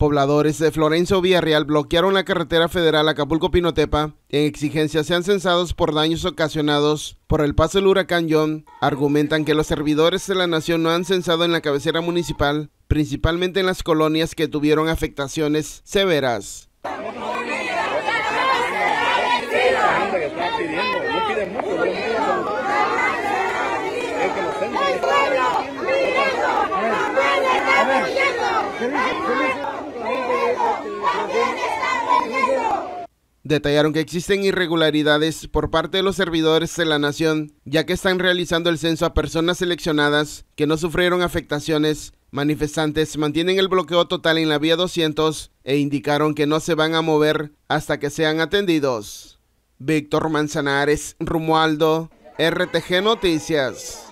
Pobladores de Florencio Villarreal bloquearon la carretera federal Acapulco-Pinotepa en exigencia sean censados por daños ocasionados por el paso del huracán John. Argumentan que los servidores de la nación no han censado en la cabecera municipal, principalmente en las colonias que tuvieron afectaciones severas. Detallaron que existen irregularidades por parte de los servidores de la nación, ya que están realizando el censo a personas seleccionadas que no sufrieron afectaciones. Manifestantes mantienen el bloqueo total en la vía 200 e indicaron que no se van a mover hasta que sean atendidos. Víctor Manzanares, Rumualdo, RTG Noticias.